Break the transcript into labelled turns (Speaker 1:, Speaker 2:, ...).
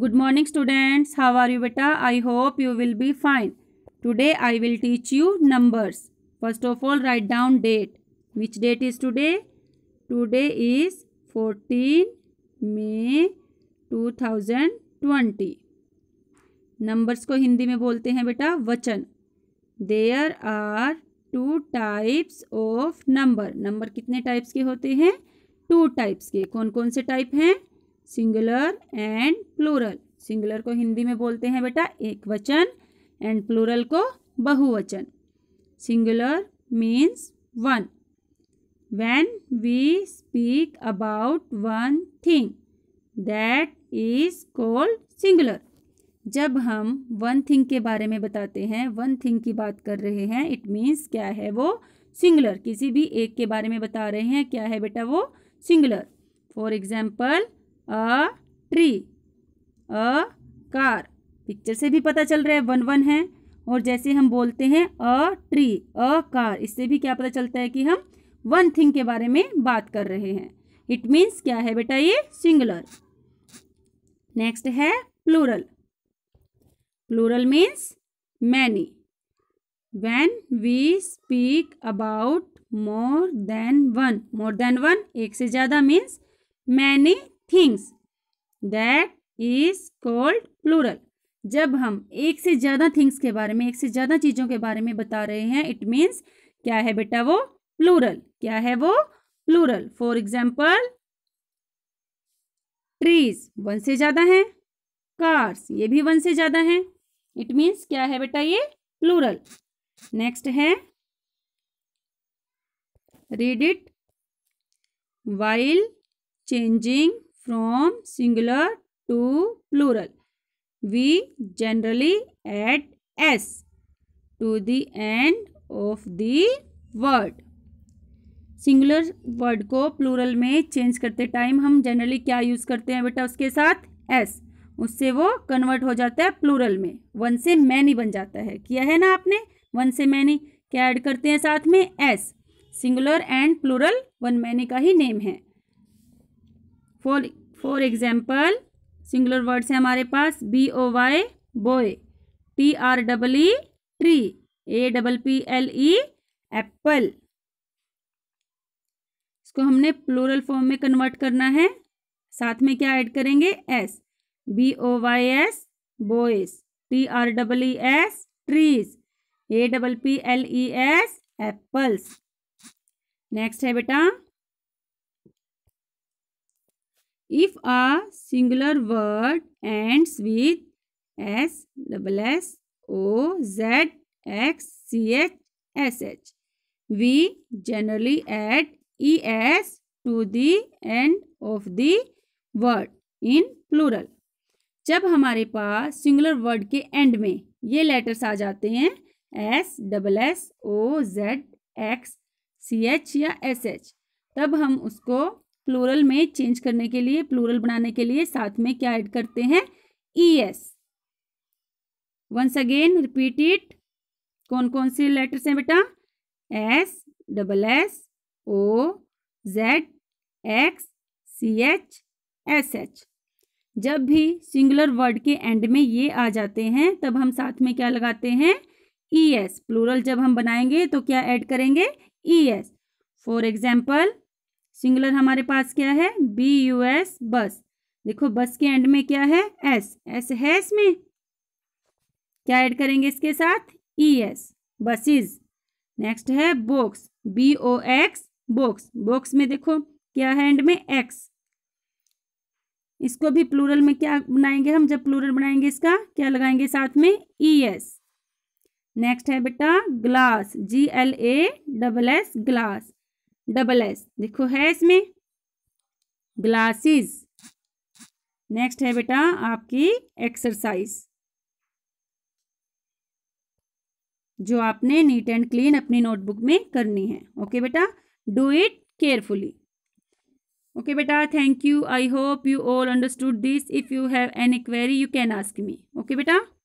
Speaker 1: good morning students how are you बेटा I hope you will be fine today I will teach you numbers first of all write down date which date is today today is fourteen May two thousand twenty numbers को हिंदी में बोलते हैं बेटा वचन there are two types of number number कितने types के होते हैं टू टाइप्स के कौन कौन से टाइप हैं सिंगुलर एंड प्लूरल सिंगुलर को हिंदी में बोलते हैं बेटा एक वचन एंड प्लूरल को बहुवचन singular means one when we speak about one thing that is called singular जब हम वन थिंग के बारे में बताते हैं वन थिंग की बात कर रहे हैं इट मीन्स क्या है वो सिंगुलर किसी भी एक के बारे में बता रहे हैं क्या है बेटा वो singular for example a tree a car picture से भी पता चल रहा है वन वन है और जैसे हम बोलते हैं अ ट्री अ कार इससे भी क्या पता चलता है कि हम वन थिंग के बारे में बात कर रहे हैं इट मीन्स क्या है बेटा ये सिंगुलर नेक्स्ट है plural plural means many when we speak about more than one more than one एक से ज़्यादा means many things that is called plural जब हम एक से ज़्यादा थिंग्स के बारे में एक से ज़्यादा चीज़ों के बारे में बता रहे हैं इट मीन्स क्या है बेटा वो प्लूरल क्या है वो plural for example trees one से ज़्यादा है कार्स ये भी वन से ज़्यादा है इट मीन्स क्या है बेटा ये प्लूरल नेक्स्ट है read it while changing from singular to plural we generally add S to the end of the word singular word को प्लूरल में चेंज करते टाइम हम जनरली क्या यूज़ करते हैं बेटा उसके साथ एस उससे वो कन्वर्ट हो जाता है प्लूरल में वन से मैनी बन जाता है किया है ना आपने वन से मैनी क्या ऐड करते हैं साथ में S singular and plural one many का ही नेम है for for example singular words हैं हमारे पास B O Y boy T R double E tree A double P L E apple इसको हमने प्लूरल फॉर्म में कन्वर्ट करना है साथ में क्या ऐड करेंगे S B O Y S boys T R double E S trees A double P L E S apples next है बेटा if a singular word ends with s double s o z x c h s h we generally add es to the end of the word in plural जब हमारे पास singular word के end में ये letters आ जाते हैं S double S O Z X C H या एस एच तब हम उसको प्लूरल में चेंज करने के लिए प्लूरल बनाने के लिए साथ में क्या ऐड करते हैं E S once again repeat it कौन कौन से लेटर्स हैं बेटा S double S O Z X C H S H जब भी सिंगुलर वर्ड के एंड में ये आ जाते हैं तब हम साथ में क्या लगाते हैं ई एस प्लूरल जब हम बनाएंगे तो क्या ऐड करेंगे E S for example singular हमारे पास क्या है बी यू एस बस देखो बस के एंड में क्या है एस एस है इसमें क्या ऐड करेंगे इसके साथ ई एस बसेस नेक्स्ट है box B O X box box में देखो क्या है एंड में एक्स इसको भी प्लूरल में क्या बनाएंगे हम जब प्लूरल बनाएंगे इसका क्या लगाएंगे साथ में ई एस नेक्स्ट है बेटा glass G L A double S glass double S देखो है इसमें ग्लासेस नेक्स्ट है बेटा आपकी एक्सरसाइज जो आपने नीट एंड क्लीन अपनी नोटबुक में करनी है ओके बेटा डू इट केयरफुली ओके बेटा thank you I hope you all understood this if you have any query you can ask me okay बेटा